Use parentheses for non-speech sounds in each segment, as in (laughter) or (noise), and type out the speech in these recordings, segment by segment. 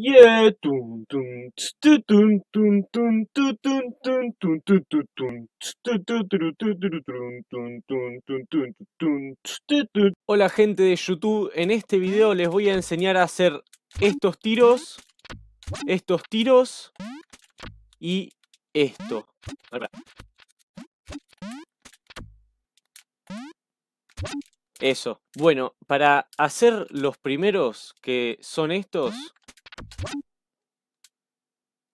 Hola gente de YouTube, en este video les voy a enseñar a hacer estos tiros, estos tiros y esto. Eso. Bueno, para hacer los primeros que son estos,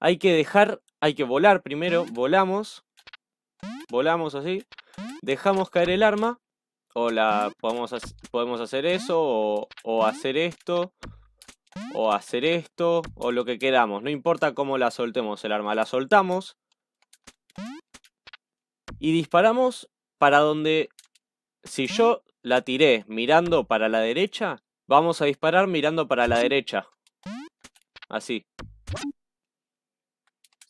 hay que dejar, hay que volar primero. Volamos. Volamos así. Dejamos caer el arma. O la podemos, podemos hacer eso. O, o hacer esto. O hacer esto. O lo que queramos. No importa cómo la soltemos el arma. La soltamos. Y disparamos para donde... Si yo la tiré mirando para la derecha, vamos a disparar mirando para la derecha. Así.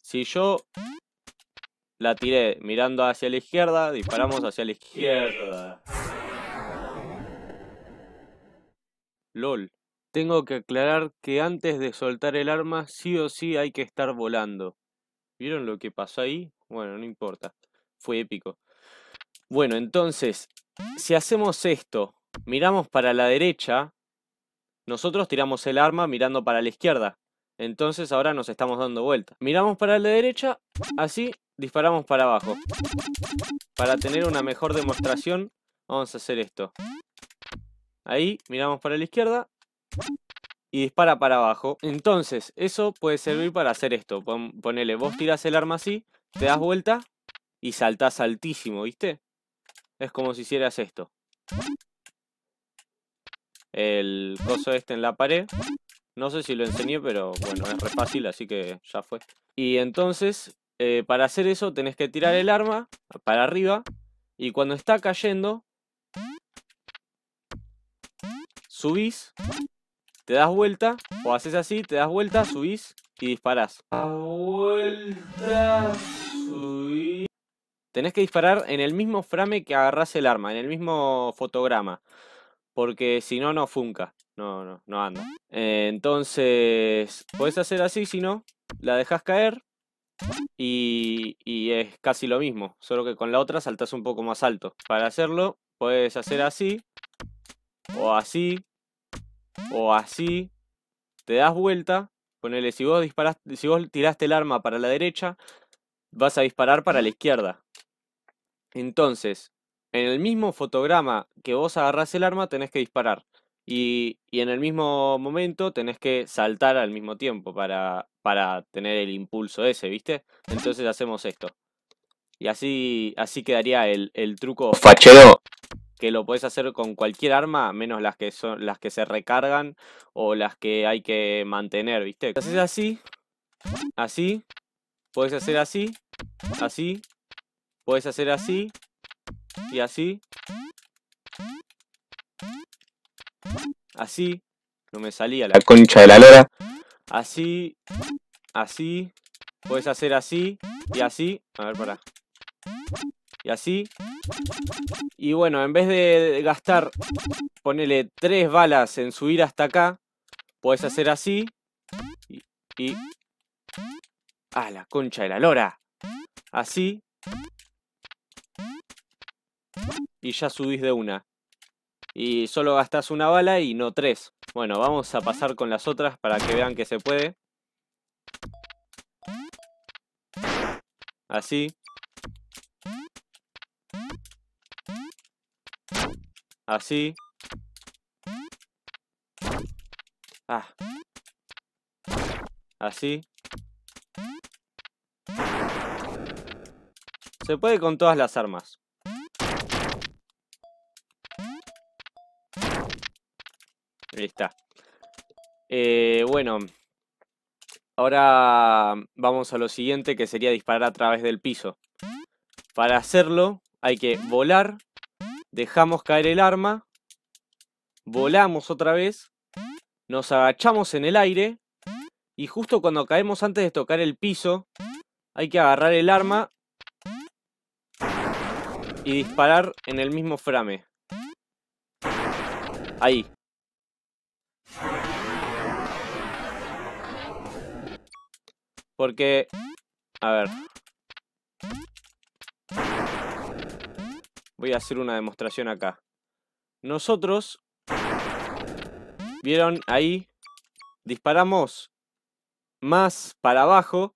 Si yo la tiré mirando hacia la izquierda, disparamos hacia la izquierda. LOL. Tengo que aclarar que antes de soltar el arma, sí o sí hay que estar volando. ¿Vieron lo que pasó ahí? Bueno, no importa. Fue épico. Bueno, entonces, si hacemos esto, miramos para la derecha, nosotros tiramos el arma mirando para la izquierda. Entonces ahora nos estamos dando vuelta. Miramos para la derecha, así disparamos para abajo. Para tener una mejor demostración, vamos a hacer esto. Ahí, miramos para la izquierda y dispara para abajo. Entonces, eso puede servir para hacer esto. ponele, vos tirás el arma así, te das vuelta y saltás altísimo, ¿viste? Es como si hicieras esto. El coso este en la pared no sé si lo enseñé, pero bueno, es fácil, así que ya fue. Y entonces, eh, para hacer eso, tenés que tirar el arma para arriba. Y cuando está cayendo, subís, te das vuelta, o haces así, te das vuelta, subís y disparás. Tenés que disparar en el mismo frame que agarrás el arma, en el mismo fotograma porque si no, no funca, no, no, no anda. Eh, entonces, puedes hacer así, si no, la dejas caer y, y, es casi lo mismo, solo que con la otra saltas un poco más alto. Para hacerlo, puedes hacer así, o así, o así, te das vuelta, ponele, si vos tiraste el arma para la derecha, vas a disparar para la izquierda. Entonces, en el mismo fotograma que vos agarrás el arma tenés que disparar. Y, en el mismo momento tenés que saltar al mismo tiempo para, para tener el impulso ese, ¿viste? Entonces hacemos esto. Y así, así quedaría el, truco. ¡Fachero! Que lo podés hacer con cualquier arma, menos las que son las que se recargan o las que hay que mantener, ¿viste? Haces así, así, podés hacer así, así, podés hacer así, y así. Así. No me salía la concha de la lora. Así. Así. Puedes hacer así. Y así. A ver, para. Y así. Y bueno, en vez de gastar, ponele tres balas en subir hasta acá, puedes hacer así. Y, y... la concha de la lora! Así y ya subís de una. Y solo gastás una bala y no tres. Bueno, vamos a pasar con las otras para que vean que se puede. Así. Así. Ah. Así. Se puede con todas las armas. Ahí está. Eh, bueno, ahora vamos a lo siguiente que sería disparar a través del piso. Para hacerlo hay que volar, dejamos caer el arma, volamos otra vez, nos agachamos en el aire y justo cuando caemos antes de tocar el piso hay que agarrar el arma y disparar en el mismo frame. Ahí, Porque... A ver. Voy a hacer una demostración acá. Nosotros... ¿Vieron ahí? Disparamos más para abajo.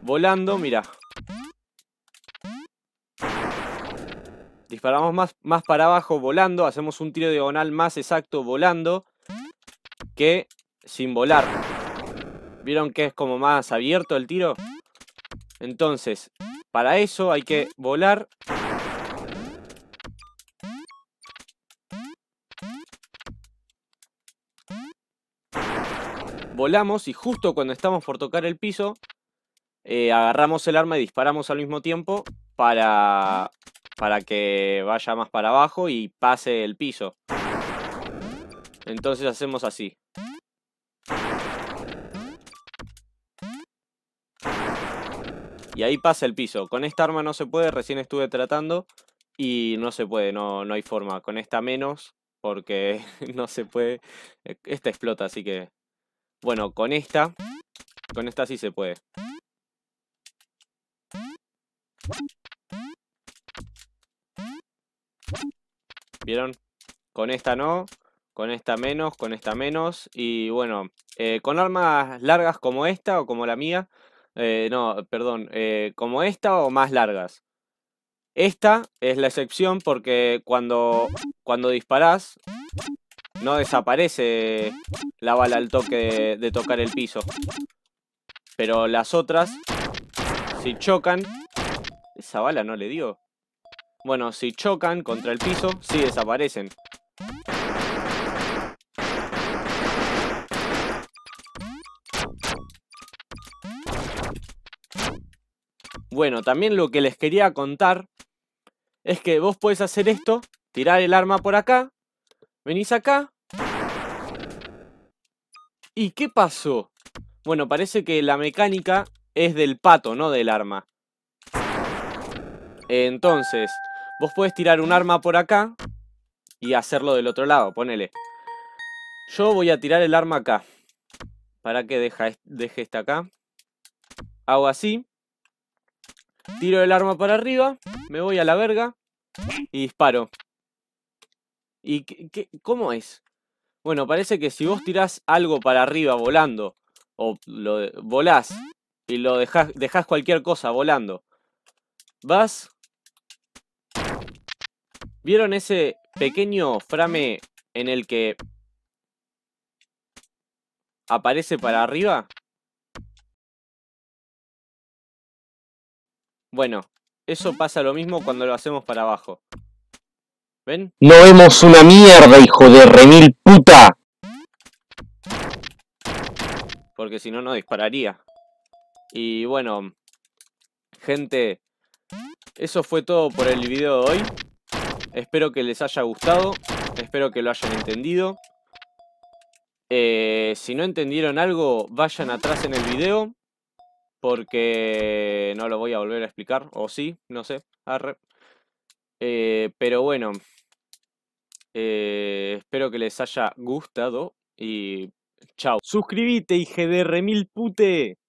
Volando, mira. Disparamos más, más para abajo volando. Hacemos un tiro diagonal más exacto volando que sin volar. ¿Vieron que es como más abierto el tiro? Entonces, para eso hay que volar. Volamos y justo cuando estamos por tocar el piso, eh, agarramos el arma y disparamos al mismo tiempo para, para que vaya más para abajo y pase el piso. Entonces hacemos así. Y ahí pasa el piso. Con esta arma no se puede, recién estuve tratando y no se puede, no, no hay forma. Con esta menos, porque (laughs) no se puede. Eh, esta explota, así que... Bueno, con esta... Con esta sí se puede. ¿Vieron? Con esta no, con esta menos, con esta menos. Y bueno, eh, con armas largas como esta o como la mía, eh, no, perdón, eh, como esta o más largas. Esta es la excepción porque cuando, cuando disparás no desaparece la bala al toque de, de tocar el piso. Pero las otras, si chocan... Esa bala no le dio. Bueno, si chocan contra el piso, sí desaparecen. Bueno, también lo que les quería contar es que vos podés hacer esto, tirar el arma por acá, venís acá. ¿Y qué pasó? Bueno, parece que la mecánica es del pato, no del arma. Entonces, vos podés tirar un arma por acá y hacerlo del otro lado, ponele. Yo voy a tirar el arma acá. Para que deje esta acá. Hago así. Tiro el arma para arriba, me voy a la verga y disparo. ¿Y qué, cómo es? Bueno, parece que si vos tirás algo para arriba volando, o lo volás y lo dejás, dejás cualquier cosa volando, vas... ¿Vieron ese pequeño frame en el que aparece para arriba? Bueno, eso pasa lo mismo cuando lo hacemos para abajo. ¿Ven? No vemos una mierda, hijo de remil puta. Porque si no, no dispararía. Y bueno, gente, eso fue todo por el video de hoy. Espero que les haya gustado, espero que lo hayan entendido. Eh, si no entendieron algo, vayan atrás en el video porque no lo voy a volver a explicar, o sí, no sé, eh, pero bueno, eh, espero que les haya gustado y chao. Suscríbete, hijde de pute.